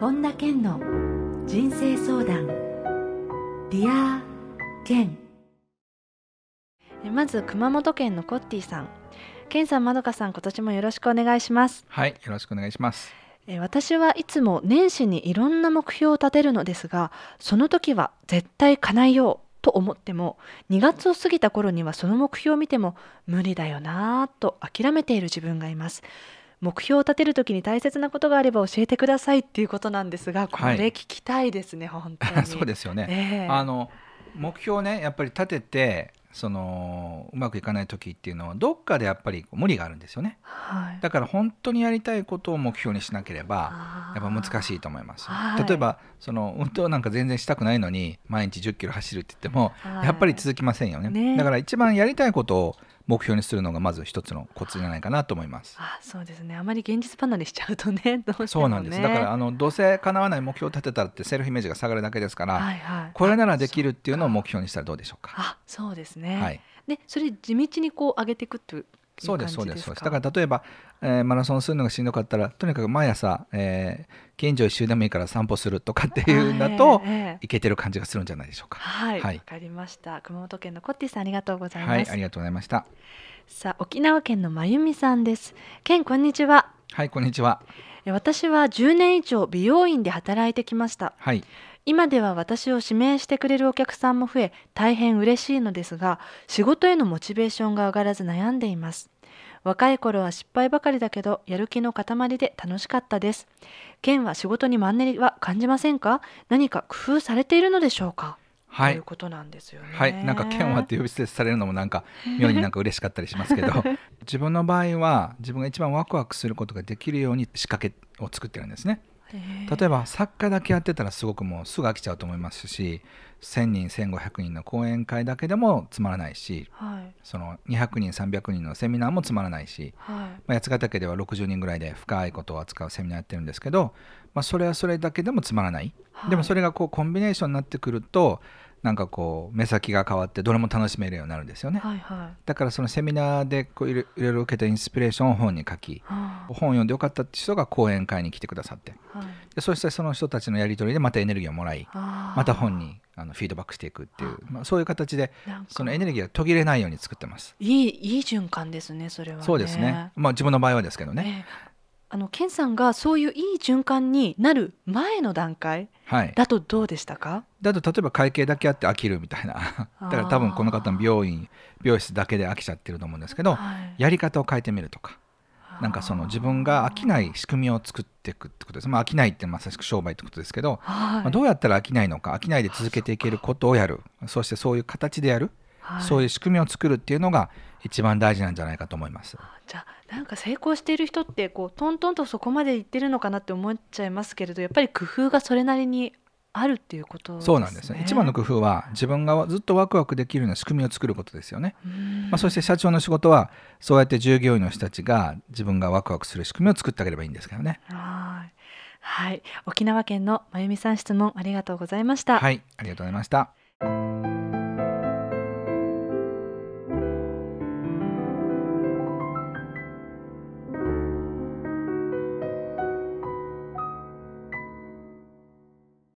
本田健の人生相談ディア健まず熊本県のコッティさん健さんまどかさん今年もよろしくお願いしますはいよろしくお願いします私はいつも年始にいろんな目標を立てるのですがその時は絶対叶えようと思っても2月を過ぎた頃にはその目標を見ても無理だよなぁと諦めている自分がいます目標を立てるときに大切なことがあれば教えてくださいっていうことなんですが、これ聞きたいですね、はい、本当に。そうですよね。えー、あの目標ね、やっぱり立てて。そのうまくいかない時っていうのはどっかでやっぱり無理があるんですよね、はい、だから本当にやりたいことを目標にしなければやっぱ難しいと思います、はい、例えばその運動なんか全然したくないのに毎日1 0キロ走るって言ってもやっぱり続きませんよね、ね、だから一番やりたいことを目標にするのがまず一つのコツじゃないかなと思います。あそうですねあまり現実離れしちゃうとね、ね、そうなんですだからあのどうせ叶わない目標を立てたらってセルフイメージが下がるだけですから、はいはい、これならできるっていうのを目標にしたらどうでしょうか。あそうですね、はい、でそれ地道にこう上げていくってそうですそうですそうですだから例えば、えー、マラソンするのがしんどかったらとにかく毎朝、えー、近所一周でもいいから散歩するとかっていうんだと、えいけてる感じがするんじゃないでしょうかはいわ、はい、かりました熊本県のコッティさんありがとうございます、はい、ありがとうございましたさあ沖縄県のまゆみさんです県こんにちははいこんにちは私は10年以上美容院で働いてきました、はい、今では私を指名してくれるお客さんも増え大変嬉しいのですが仕事へのモチベーションが上がらず悩んでいます若い頃は失敗ばかりだけどやる気の塊で楽しかったです県は仕事にマンネリは感じませんか何か工夫されているのでしょうかはい、ということなんですよね。はい、なんか県はって呼び捨てされるのもなんか妙になんか嬉しかったりしますけど、自分の場合は自分が一番ワクワクすることができるように仕掛けを作ってるんですね。例えば作家だけやってたらすごくもうすぐ飽きちゃうと思いますし1,000人1,500人の講演会だけでもつまらないし、はい、その200人300人のセミナーもつまらないし、はいまあ、八ヶ岳では60人ぐらいで深いことを扱うセミナーやってるんですけど、まあ、それはそれだけでもつまらない、はい、でもそれがこうコンビネーションになってくるとなんかこう目先が変わってどれも楽しめるようになるんですよね、はいはい、だからそのセミナーでこういろいろ受けたインスピレーションを本に書き、はあ、本を読んでよかったって人が講演会に来てくださって、はい、でそしてその人たちのやり取りでまたエネルギーをもらい、はあ、また本にあのフィードバックしていくっていう、はあ、まあ、そういう形でそのエネルギーが途切れないように作ってますいいいい循環ですねそれは、ね、そうですねまあ自分の場合はですけどね、えーあの健さんがそういういい循環になる前の段階だとどうでしたか、はい、だと例えば会計だけあって飽きるみたいなだから多分この方の病院病室だけで飽きちゃってると思うんですけど、はい、やり方を変えてみるとかなんかその自分が飽きない仕組みを作っていくってことです、まあ、飽きないってまさしく商売ってことですけど、はい、まあ、どうやったら飽きないのか飽きないで続けていけることをやるそしてそういう形でやるそういう仕組みを作るっていうのが一番大事なんじゃないかと思います。じゃあなんか成功している人ってこうトントンとそこまでいってるのかなって思っちゃいますけれどやっぱり工夫がそれなりにあるっていうこと、ね、そうなんですね一番の工夫は自分がずっとワクワクできるような仕組みを作ることですよね、まあ、そして社長の仕事はそうやって従業員の人たちが自分がワクワクする仕組みを作ってあげればいいんですけどねはい沖縄県のまゆみさん質問ありがとうございましたはいありがとうございました